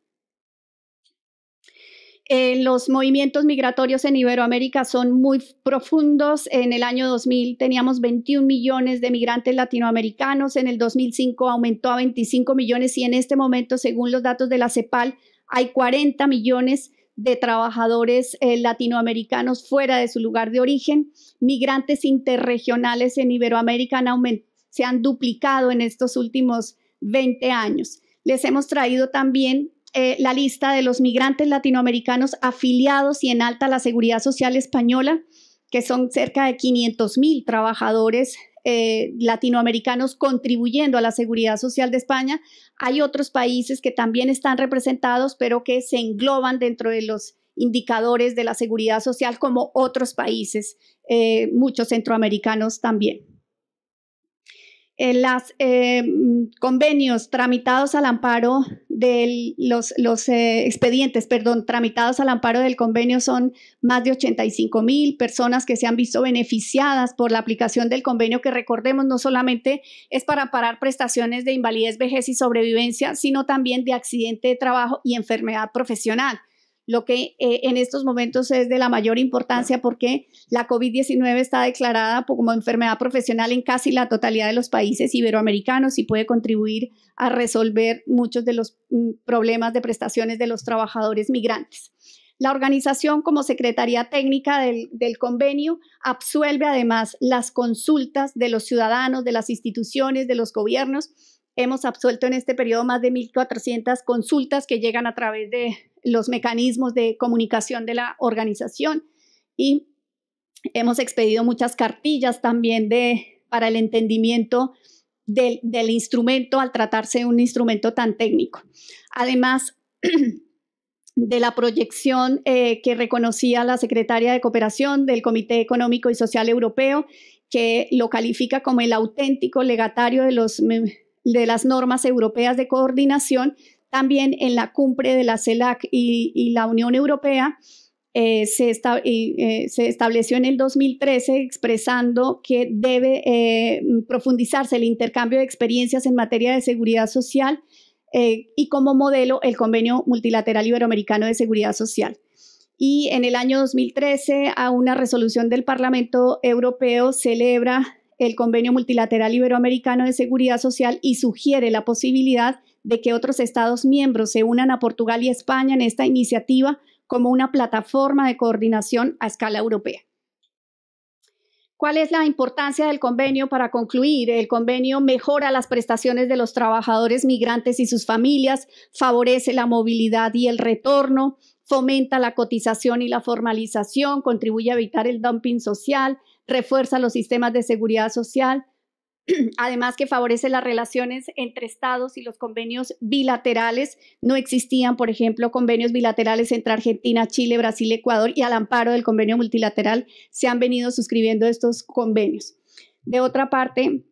Eh, los movimientos migratorios en Iberoamérica son muy profundos. En el año 2000 teníamos 21 millones de migrantes latinoamericanos, en el 2005 aumentó a 25 millones y en este momento, según los datos de la CEPAL, hay 40 millones de trabajadores eh, latinoamericanos fuera de su lugar de origen. Migrantes interregionales en Iberoamérica se han duplicado en estos últimos 20 años. Les hemos traído también eh, la lista de los migrantes latinoamericanos afiliados y en alta a la Seguridad Social Española, que son cerca de 500 mil trabajadores eh, latinoamericanos contribuyendo a la seguridad social de España. Hay otros países que también están representados, pero que se engloban dentro de los indicadores de la seguridad social como otros países, eh, muchos centroamericanos también los eh, convenios tramitados al amparo de los, eh, expedientes, perdón, tramitados al amparo del convenio son más de 85 mil personas que se han visto beneficiadas por la aplicación del convenio, que recordemos no solamente es para parar prestaciones de invalidez, vejez y sobrevivencia, sino también de accidente de trabajo y enfermedad profesional lo que eh, en estos momentos es de la mayor importancia porque la COVID-19 está declarada como enfermedad profesional en casi la totalidad de los países iberoamericanos y puede contribuir a resolver muchos de los mm, problemas de prestaciones de los trabajadores migrantes. La organización como Secretaría Técnica del, convenio absuelve además las consultas de los ciudadanos, de las instituciones, de los gobiernos Hemos absuelto en este periodo más de 1.400 consultas que llegan a través de los mecanismos de comunicación de la organización y hemos expedido muchas cartillas también de, para el entendimiento del, del instrumento al tratarse de un instrumento tan técnico. Además, de la proyección eh, que reconocía la secretaria de Cooperación del Comité Económico y Social Europeo, que lo califica como el auténtico legatario de los de las normas europeas de coordinación, también en la cumbre de la CELAC y, la Unión Europea, eh, eh, se, estableció en el 2013 expresando que debe eh, profundizarse el intercambio de experiencias en materia de seguridad social y como modelo el Convenio Multilateral Iberoamericano de Seguridad Social. Y en el año 2013, a una resolución del Parlamento Europeo celebra el Convenio Multilateral Iberoamericano de Seguridad Social y sugiere la posibilidad de que otros Estados miembros se unan a Portugal y España en esta iniciativa como una plataforma de coordinación a escala europea. ¿Cuál es la importancia del convenio? Para concluir, el convenio mejora las prestaciones de los trabajadores migrantes y sus familias, favorece la movilidad y el retorno, fomenta la cotización y la formalización, contribuye a evitar el dumping social, refuerza los sistemas de seguridad social, además que favorece las relaciones entre estados y los convenios bilaterales. No existían, por ejemplo, convenios bilaterales entre Argentina, Chile, Brasil, Ecuador y al amparo del convenio multilateral se han venido suscribiendo estos convenios. De otra parte,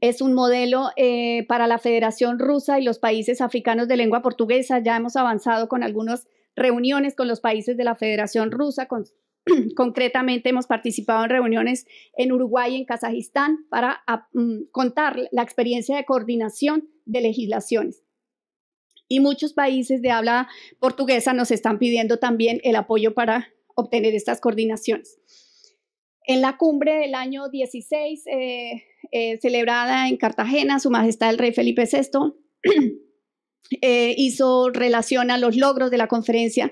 es un modelo eh, para la Federación Rusa y los países africanos de lengua portuguesa. Ya hemos avanzado con algunas reuniones con los países de la Federación Rusa, con Concretamente hemos participado en reuniones en Uruguay y en Kazajistán para ah, mm, contar la experiencia de coordinación de legislaciones. Y muchos países de habla portuguesa nos están pidiendo también el apoyo para obtener estas coordinaciones. En la cumbre del año 16, eh, eh, celebrada en Cartagena, Su Majestad el Rey Felipe VI eh, hizo relación a los logros de la conferencia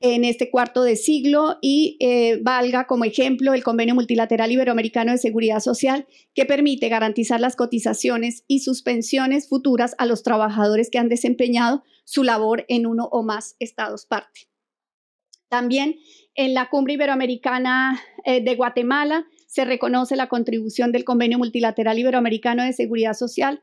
en este cuarto de siglo y eh, valga como ejemplo el Convenio Multilateral Iberoamericano de Seguridad Social que permite garantizar las cotizaciones y suspensiones futuras a los trabajadores que han desempeñado su labor en uno o más estados parte. También en la Cumbre Iberoamericana eh, de Guatemala se reconoce la contribución del Convenio Multilateral Iberoamericano de Seguridad Social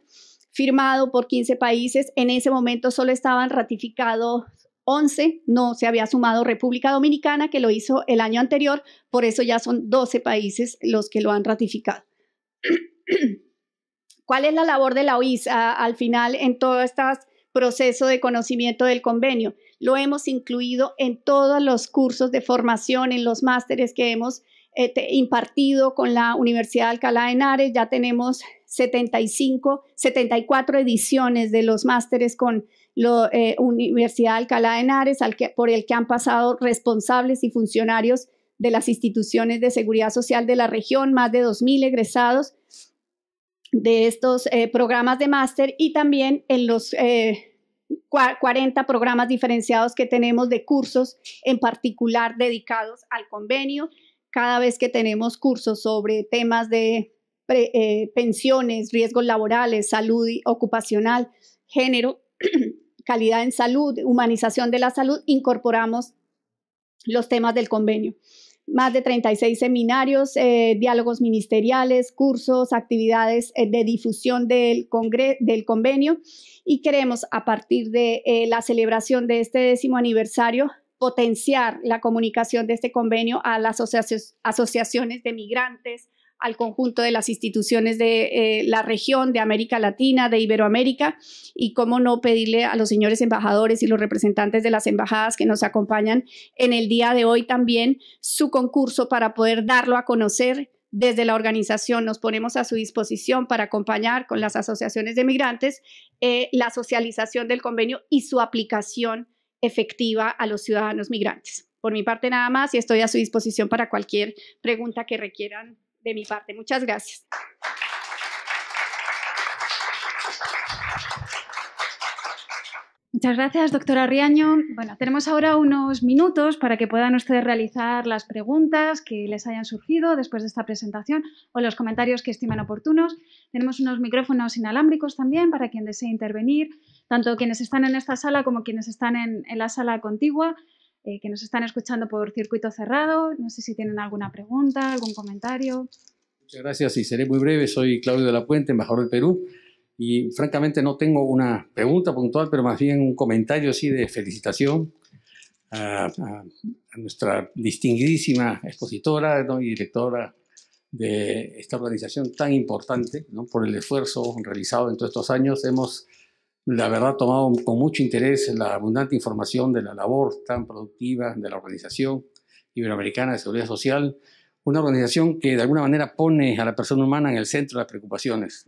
firmado por 15 países. En ese momento solo estaban ratificados 11, no se había sumado República Dominicana, que lo hizo el año anterior, por eso ya son 12 países los que lo han ratificado. ¿Cuál es la labor de la OISA al final en todo este proceso de conocimiento del convenio? Lo hemos incluido en todos los cursos de formación, en los másteres que hemos eh, impartido con la Universidad de Alcalá de Henares. Ya tenemos 75, 74 ediciones de los másteres con la eh, Universidad de Alcalá de Henares, por el que han pasado responsables y funcionarios de las instituciones de seguridad social de la región, más de 2.000 egresados de estos eh, programas de máster y también en los eh, 40 programas diferenciados que tenemos de cursos en particular dedicados al convenio. Cada vez que tenemos cursos sobre temas de eh, pensiones, riesgos laborales, salud ocupacional, género, calidad en salud, humanización de la salud, incorporamos los temas del convenio. Más de 36 seminarios, eh, diálogos ministeriales, cursos, actividades eh, de difusión del, convenio y queremos a partir de eh, la celebración de este décimo aniversario potenciar la comunicación de este convenio a las asociaciones de migrantes, al conjunto de las instituciones de eh, la región, de América Latina, de Iberoamérica, y cómo no pedirle a los señores embajadores y los representantes de las embajadas que nos acompañan en el día de hoy también su concurso para poder darlo a conocer. Desde la organización nos ponemos a su disposición para acompañar con las asociaciones de migrantes eh, la socialización del convenio y su aplicación efectiva a los ciudadanos migrantes. Por mi parte nada más y estoy a su disposición para cualquier pregunta que requieran de mi parte. Muchas gracias. Muchas gracias, doctora Riaño. Bueno, tenemos ahora unos minutos para que puedan ustedes realizar las preguntas que les hayan surgido después de esta presentación o los comentarios que estimen oportunos. Tenemos unos micrófonos inalámbricos también para quien desee intervenir, tanto quienes están en esta sala como quienes están en, en la sala contigua. Eh, que nos están escuchando por circuito cerrado. No sé si tienen alguna pregunta, algún comentario. Muchas gracias y seré muy breve. Soy Claudio de la Puente, embajador del Perú. Y francamente no tengo una pregunta puntual, pero más bien un comentario así de felicitación a, nuestra distinguidísima expositora ¿no? y directora de esta organización tan importante, ¿no? por el esfuerzo realizado en todos estos años. Hemos la verdad, tomado con mucho interés la abundante información de la labor tan productiva de la Organización Iberoamericana de Seguridad Social, una organización que de alguna manera pone a la persona humana en el centro de las preocupaciones,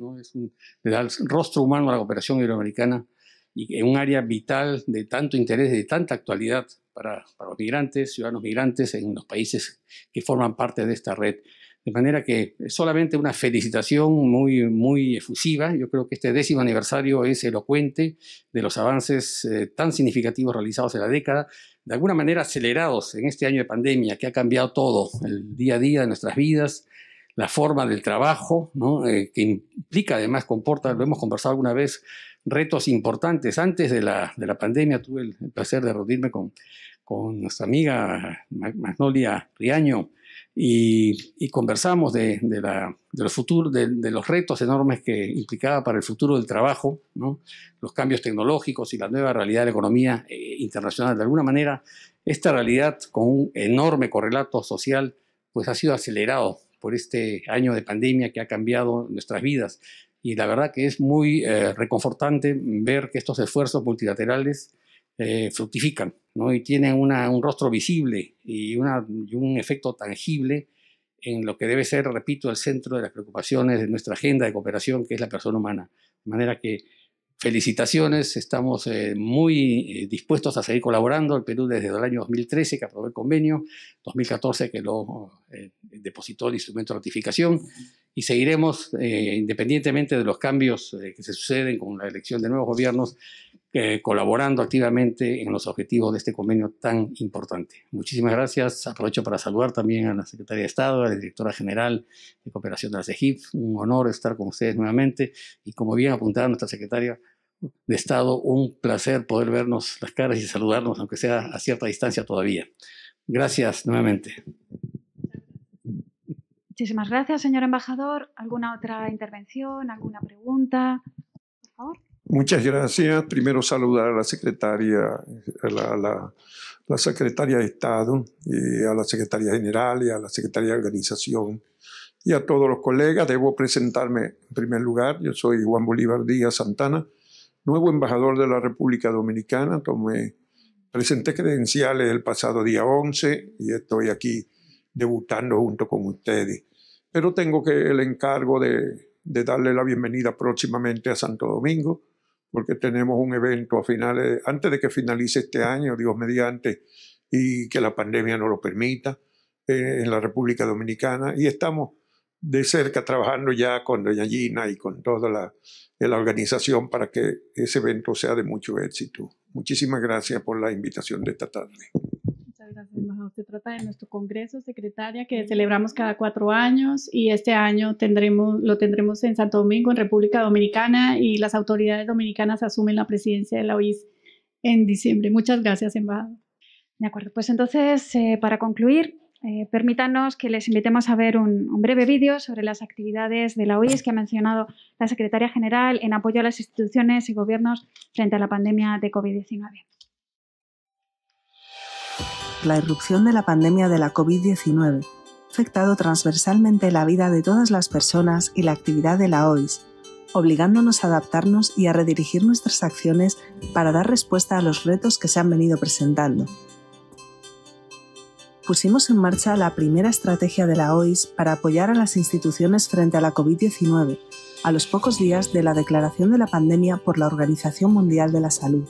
le da el rostro humano a la cooperación iberoamericana y en un área vital de tanto interés, y de tanta actualidad para, para los migrantes, ciudadanos migrantes en los países que forman parte de esta red. De manera que solamente una felicitación muy, muy efusiva. Yo creo que este décimo aniversario es elocuente de los avances eh, tan significativos realizados en la década, de alguna manera acelerados en este año de pandemia que ha cambiado todo, el día a día de nuestras vidas, la forma del trabajo, eh, que implica además, comporta, lo hemos conversado alguna vez, retos importantes. Antes de la, pandemia tuve el, placer de reunirme con, con nuestra amiga Magnolia Riaño y, conversamos de, los futuros, de, los retos enormes que implicaba para el futuro del trabajo, los cambios tecnológicos y la nueva realidad de la economía eh, internacional. De alguna manera, esta realidad con un enorme correlato social pues ha sido acelerado por este año de pandemia que ha cambiado nuestras vidas. Y la verdad que es muy eh, reconfortante ver que estos esfuerzos multilaterales eh, fructifican ¿no? y tienen un rostro visible y, un efecto tangible en lo que debe ser, repito, el centro de las preocupaciones de nuestra agenda de cooperación, que es la persona humana. De manera que felicitaciones, estamos eh, muy eh, dispuestos a seguir colaborando. El Perú desde el año 2013 que aprobó el convenio, 2014 que lo depositó el instrumento de ratificación y seguiremos, independientemente de los cambios que se suceden con la elección de nuevos gobiernos, eh, colaborando activamente en los objetivos de este convenio tan importante. Muchísimas gracias. Aprovecho para saludar también a la secretaria de Estado, a la Directora General de Cooperación de la EGIP, Un honor estar con ustedes nuevamente y como bien apuntaba nuestra secretaria, de Estado, un placer poder vernos las caras y saludarnos, aunque sea a cierta distancia todavía. Gracias nuevamente. Muchísimas gracias, señor embajador. ¿Alguna otra intervención, alguna pregunta? Por favor. Muchas gracias. Primero saludar a la secretaria, a la, secretaria de Estado, y a la secretaria general y a la secretaria de organización y a todos los colegas. Debo presentarme en primer lugar. Yo soy Juan Bolívar Díaz Santana, nuevo embajador de la República Dominicana. Tomé, presenté credenciales el pasado día 11 y estoy aquí debutando junto con ustedes. Pero tengo el encargo de darle la bienvenida próximamente a Santo Domingo porque tenemos un evento a finales, antes de que finalice este año, Dios mediante, y que la pandemia no lo permita, eh, en la República Dominicana. Y estamos de cerca trabajando ya con Doña Gina y con toda eh, la organización para que ese evento sea de mucho éxito. Muchísimas gracias por la invitación de esta tarde gracias, Se trata de nuestro congreso, secretaria, que celebramos cada cuatro años y este año lo tendremos en Santo Domingo, en República Dominicana, y las autoridades dominicanas asumen la presidencia de la OIS en diciembre. Muchas gracias, embajador. De acuerdo, pues entonces, eh, para concluir, eh, permítanos que les invitemos a ver un, un, breve vídeo sobre las actividades de la OIS que ha mencionado la secretaria general en apoyo a las instituciones y gobiernos frente a la pandemia de COVID-19 la irrupción de la pandemia de la COVID-19 ha afectado transversalmente la vida de todas las personas y la actividad de la OIS, obligándonos a adaptarnos y a redirigir nuestras acciones para dar respuesta a los retos que se han venido presentando. Pusimos en marcha la primera estrategia de la OIS para apoyar a las instituciones frente a la COVID-19, a los pocos días de la declaración de la pandemia por la Organización Mundial de la Salud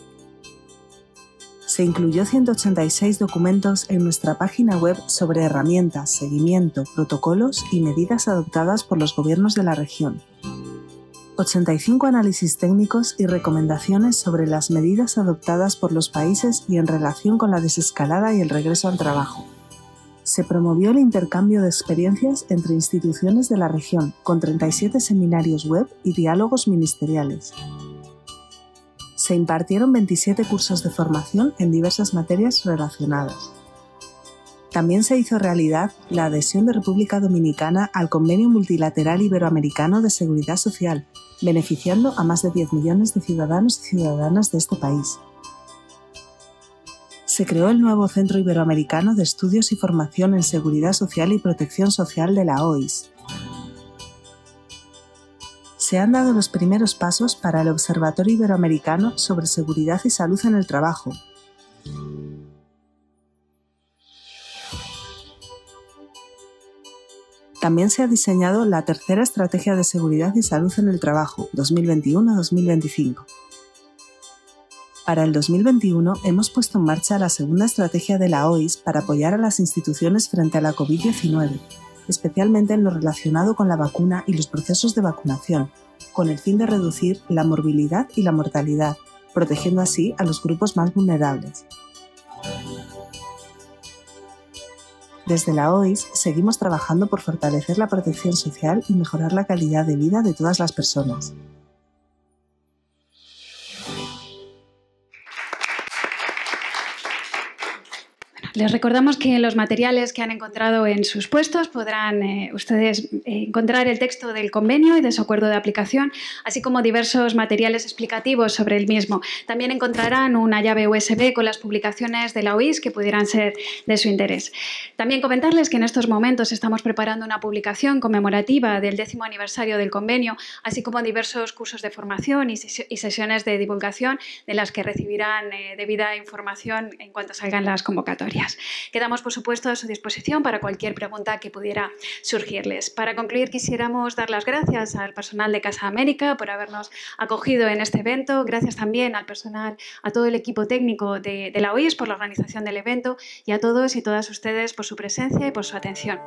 se incluyó 186 documentos en nuestra página web sobre herramientas, seguimiento, protocolos y medidas adoptadas por los gobiernos de la región. 85 análisis técnicos y recomendaciones sobre las medidas adoptadas por los países y en relación con la desescalada y el regreso al trabajo. Se promovió el intercambio de experiencias entre instituciones de la región, con 37 seminarios web y diálogos ministeriales se impartieron 27 cursos de formación en diversas materias relacionadas. También se hizo realidad la adhesión de República Dominicana al Convenio Multilateral Iberoamericano de Seguridad Social, beneficiando a más de 10 millones de ciudadanos y ciudadanas de este país. Se creó el nuevo Centro Iberoamericano de Estudios y Formación en Seguridad Social y Protección Social de la OIS, se han dado los primeros pasos para el Observatorio Iberoamericano sobre Seguridad y Salud en el Trabajo. También se ha diseñado la tercera Estrategia de Seguridad y Salud en el Trabajo 2021-2025. Para el 2021 hemos puesto en marcha la segunda estrategia de la OIS para apoyar a las instituciones frente a la COVID-19, especialmente en lo relacionado con la vacuna y los procesos de vacunación, con el fin de reducir la morbilidad y la mortalidad, protegiendo así a los grupos más vulnerables. Desde la OIS seguimos trabajando por fortalecer la protección social y mejorar la calidad de vida de todas las personas. Les recordamos que los materiales que han encontrado en sus puestos podrán eh, ustedes eh, encontrar el texto del convenio y de su acuerdo de aplicación, así como diversos materiales explicativos sobre el mismo. También encontrarán una llave USB con las publicaciones de la OIS que pudieran ser de su interés. También comentarles que en estos momentos estamos preparando una publicación conmemorativa del décimo aniversario del convenio, así como diversos cursos de formación y, sesiones de divulgación de las que recibirán eh, debida información en cuanto salgan las convocatorias. Quedamos, por supuesto, a su disposición para cualquier pregunta que pudiera surgirles. Para concluir, quisiéramos dar las gracias al personal de Casa América por habernos acogido en este evento. Gracias también al personal, a todo el equipo técnico de, de la OIS por la organización del evento y a todos y todas ustedes por su presencia y por su atención.